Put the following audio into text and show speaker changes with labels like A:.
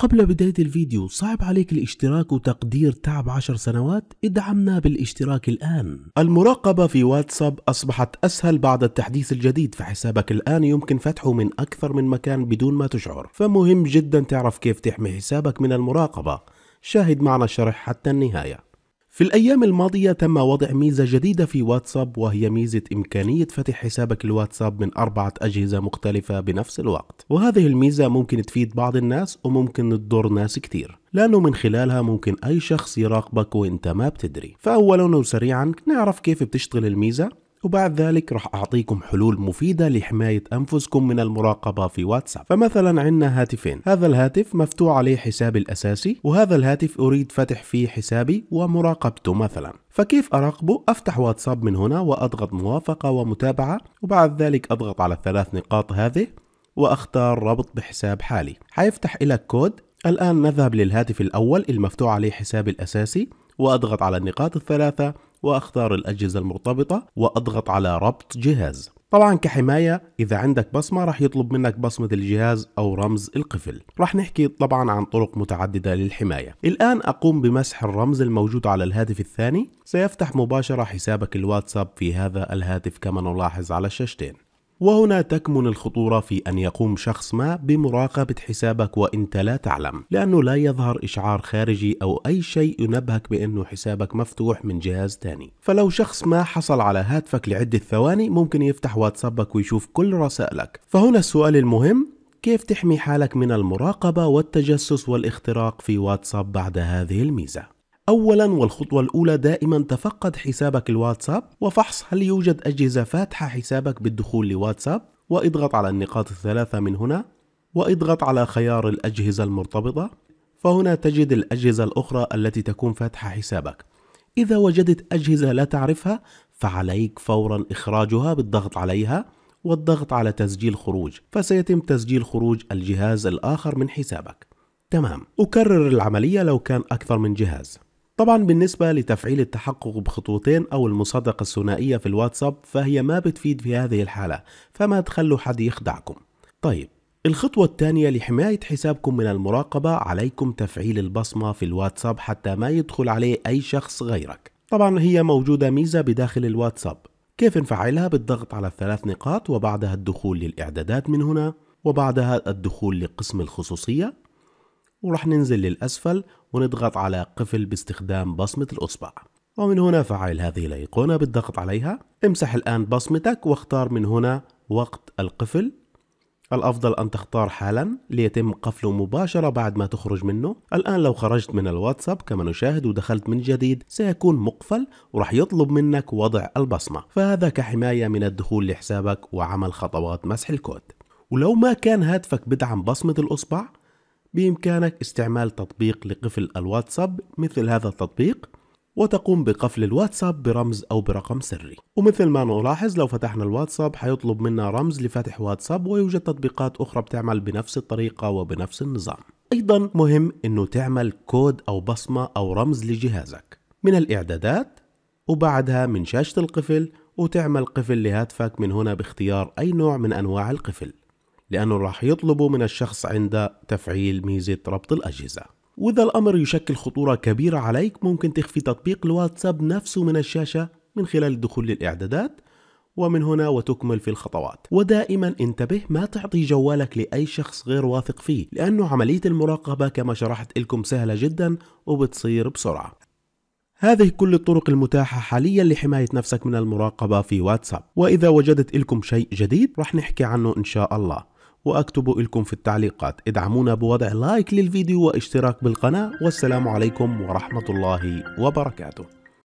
A: قبل بداية الفيديو صعب عليك الاشتراك وتقدير تعب عشر سنوات ادعمنا بالاشتراك الآن المراقبة في واتساب أصبحت أسهل بعد التحديث الجديد فحسابك الآن يمكن فتحه من أكثر من مكان بدون ما تشعر فمهم جدا تعرف كيف تحمي حسابك من المراقبة شاهد معنا الشرح حتى النهاية في الأيام الماضية تم وضع ميزة جديدة في واتساب وهي ميزة إمكانية فتح حسابك الواتساب من أربعة أجهزة مختلفة بنفس الوقت وهذه الميزة ممكن تفيد بعض الناس وممكن تضر ناس كتير لأنه من خلالها ممكن أي شخص يراقبك وإنت ما بتدري فأولا وسريعا نعرف كيف بتشتغل الميزة وبعد ذلك راح أعطيكم حلول مفيدة لحماية أنفسكم من المراقبة في واتساب فمثلا عندنا هاتفين هذا الهاتف مفتوح عليه حسابي الأساسي وهذا الهاتف أريد فتح فيه حسابي ومراقبته مثلا فكيف أراقبه؟ أفتح واتساب من هنا وأضغط موافقة ومتابعة وبعد ذلك أضغط على الثلاث نقاط هذه وأختار ربط بحساب حالي حيفتح لك كود الآن نذهب للهاتف الأول المفتوح عليه حسابي الأساسي وأضغط على النقاط الثلاثة واختار الاجهزه المرتبطه واضغط على ربط جهاز طبعا كحماية إذا عندك بصمة راح يطلب منك بصمة الجهاز أو رمز القفل راح نحكي طبعا عن طرق متعددة للحماية الآن أقوم بمسح الرمز الموجود على الهاتف الثاني سيفتح مباشرة حسابك الواتساب في هذا الهاتف كما نلاحظ على الشاشتين وهنا تكمن الخطورة في أن يقوم شخص ما بمراقبة حسابك وأنت لا تعلم لأنه لا يظهر إشعار خارجي أو أي شيء ينبهك بأنه حسابك مفتوح من جهاز تاني فلو شخص ما حصل على هاتفك لعدة ثواني ممكن يفتح واتسابك ويشوف كل رسائلك فهنا السؤال المهم كيف تحمي حالك من المراقبة والتجسس والاختراق في واتساب بعد هذه الميزة أولا والخطوة الأولى دائما تفقد حسابك الواتساب وفحص هل يوجد أجهزة فاتحة حسابك بالدخول لواتساب واضغط على النقاط الثلاثة من هنا واضغط على خيار الأجهزة المرتبطة فهنا تجد الأجهزة الأخرى التي تكون فاتحة حسابك إذا وجدت أجهزة لا تعرفها فعليك فورا إخراجها بالضغط عليها والضغط على تسجيل خروج فسيتم تسجيل خروج الجهاز الآخر من حسابك تمام أكرر العملية لو كان أكثر من جهاز طبعا بالنسبة لتفعيل التحقق بخطوتين أو المصادقة الثنائية في الواتساب فهي ما بتفيد في هذه الحالة فما تخلوا حد يخدعكم طيب الخطوة الثانية لحماية حسابكم من المراقبة عليكم تفعيل البصمة في الواتساب حتى ما يدخل عليه أي شخص غيرك طبعا هي موجودة ميزة بداخل الواتساب كيف نفعلها بالضغط على الثلاث نقاط وبعدها الدخول للإعدادات من هنا وبعدها الدخول لقسم الخصوصية وراح ننزل للأسفل ونضغط على قفل باستخدام بصمة الأصبع ومن هنا فعل هذه الأيقونة بالضغط عليها امسح الآن بصمتك واختار من هنا وقت القفل الأفضل أن تختار حالا ليتم قفله مباشرة بعد ما تخرج منه الآن لو خرجت من الواتساب كما نشاهد ودخلت من جديد سيكون مقفل ورح يطلب منك وضع البصمة فهذا كحماية من الدخول لحسابك وعمل خطوات مسح الكود ولو ما كان هاتفك بدعم بصمة الأصبع بإمكانك استعمال تطبيق لقفل الواتساب مثل هذا التطبيق وتقوم بقفل الواتساب برمز أو برقم سري ومثل ما نلاحظ لو فتحنا الواتساب حيطلب منا رمز لفتح واتساب ويوجد تطبيقات أخرى بتعمل بنفس الطريقة وبنفس النظام أيضا مهم أنه تعمل كود أو بصمة أو رمز لجهازك من الإعدادات وبعدها من شاشة القفل وتعمل قفل لهاتفك من هنا باختيار أي نوع من أنواع القفل لأنه راح يطلبوا من الشخص عند تفعيل ميزة ربط الأجهزة وإذا الأمر يشكل خطورة كبيرة عليك ممكن تخفي تطبيق الواتساب نفسه من الشاشة من خلال الدخول للإعدادات ومن هنا وتكمل في الخطوات ودائما انتبه ما تعطي جوالك لأي شخص غير واثق فيه لأنه عملية المراقبة كما شرحت لكم سهلة جدا وبتصير بسرعة هذه كل الطرق المتاحة حاليا لحماية نفسك من المراقبة في واتساب وإذا وجدت لكم شيء جديد رح نحكي عنه إن شاء الله واكتب لكم في التعليقات ادعمونا بوضع لايك للفيديو واشتراك بالقناة والسلام عليكم ورحمة الله وبركاته